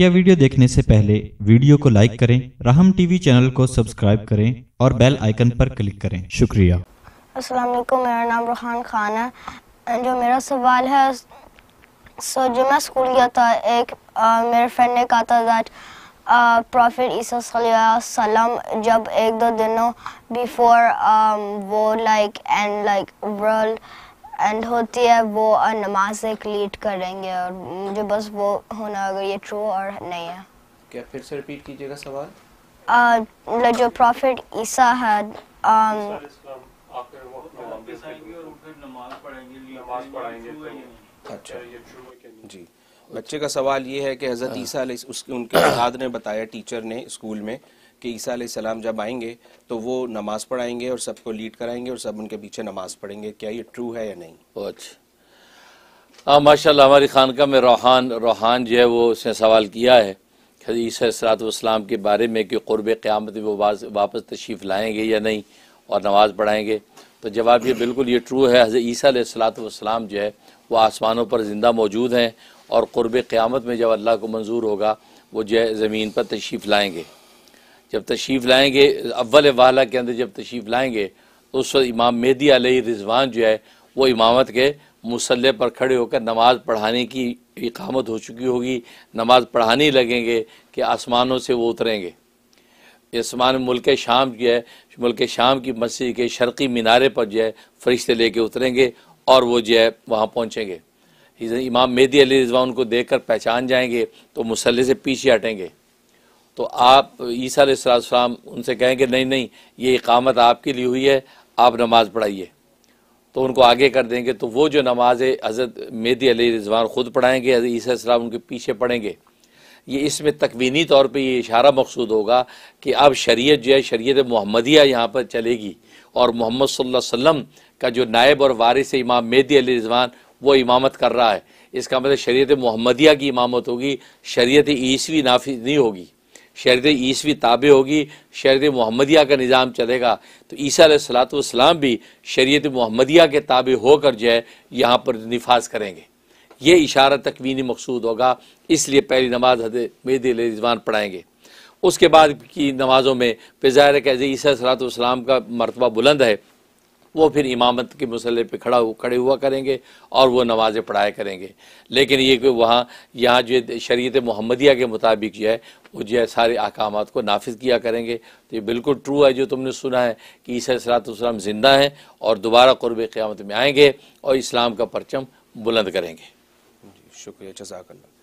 मुख्य वीडियो देखने से पहले वीडियो को लाइक करें राहम टीवी चैनल को सब्सक्राइब करें और बेल आइकन पर क्लिक करें शुक्रिया अस्सलाम वालेकुम मेरा नाम रोहान खान है जो मेरा सवाल है सो जो मैं स्कूल गया था एक आ, मेरे फ्रेंड ने कहा था दैट प्रॉफिट ईसा सलाम जब एक दो दिनों बिफोर वो like end like world end होती है वो नमाज एक लीड करेंगे और मुझे बस वो होना अगर ये ट्रू और नहीं है क्या फिर से रिपीट कीजिएगा सवाल आ, मतलब जो प्रॉफिट ईसा है आम, um, तो अच्छा जी बच्चे का सवाल ये है कि हज़रत हाँ। ईसा उसके उनके उस्ताद ने बताया टीचर ने स्कूल में कि ईसा सलाम जब आएंगे तो वो नमाज़ पढ़ाएंगे और सबको लीड कराएंगे और सब उनके पीछे नमाज़ पढ़ेंगे क्या ये ट्रू है या नहीं अच्छा हाँ माशाल्लाह हमारी का में रोहान रोहान जो है वो उसने सवाल किया है ईसा सलातम के बारे में कि क़ुरब क़्यामत वो वापस तशरीफ़ लाएँगे या नहीं और नमाज़ पढ़ाएँगे तो जवाब ये बिल्कुल ये ट्रू है ईसी ईसा जो है वह आसमानों पर ज़िंदा मौजूद हैं और क़ुरब क़्यामत में जब अल्लाह को मंजूर होगा वो जो है ज़मीन पर तशरीफ़ लाएँगे जब तशरीफ़ लाएंगे अव्वल वाला के अंदर जब तशीफ़ लाएंगे उस वक्त इमाम मेदी आल रिजवान जो है वो इमामत के मुसल्ले पर खड़े होकर नमाज पढ़ाने की इकामत हो चुकी होगी नमाज पढ़ाने लगेंगे कि आसमानों से वो उतरेंगे आसमान मुल्क शाम जो है मुल्क शाम की मस्जिद के शर्की मीनारे पर जो है फरिश्ते लेके उतरेंगे और वो जो है वहाँ पहुँचेंगे इमाम मेदी अली रिजवान को देख कर पहचान जाएंगे तो मुसल्ले से पीछे हटेंगे तो आप ईसा सलाम उनसे कहें कि नहीं नहीं ये इकामत आपके लिए हुई है आप नमाज पढ़ाइए तो उनको आगे कर देंगे तो वो जो नमाज हज़रत मेदी अली रिजवान ख़ुद पढ़ाएँगे ईसा इस्लाम उनके पीछे पढ़ेंगे ये इसमें तकवीनी तौर पे ये इशारा मकसूद होगा कि अब शरीयत जो है शरीयत महमदिया यहाँ पर चलेगी और मोहम्मद वसल्लम का जो नायब और वारिस इमाम मेदी अली रिजवान वो इमामत कर रहा है इसका मतलब शरीयत महमदिया की इमामत होगी शरीयत ईसवी नाफिज नहीं होगी शरद ईसवी ताबे होगी शरद महमदिया का निज़ाम चलेगा तो ईसा सलात भी शरीत महमदिया के ताबे होकर जो है यहाँ पर नफाज करेंगे ये इशारा तकवीनी मकसूद होगा इसलिए पहली नमाज हद मेद रिजवान पढ़ाएँगे उसके बाद की नमाज़ों में ज़ाहिर कैसे ईसा सलात वाम का मरतबा बुलंद है वो फिर इमामत के मसले पे खड़ा हुआ खड़े हुआ करेंगे और वो नमाज़ें पढ़ाए करेंगे लेकिन ये कि वहाँ यहाँ जो शरीत मोहम्मदिया के मुताबिक जो है वो जो है सारे अहकाम को नाफिज किया करेंगे तो ये बिल्कुल ट्रू है जो तुमने सुना है कि ईसा ज़िंदा हैं और दोबारा क़ुरब क़्यामत में आएँगे और इस्लाम का परचम बुलंद करेंगे शुक्रिया जजाकल्ला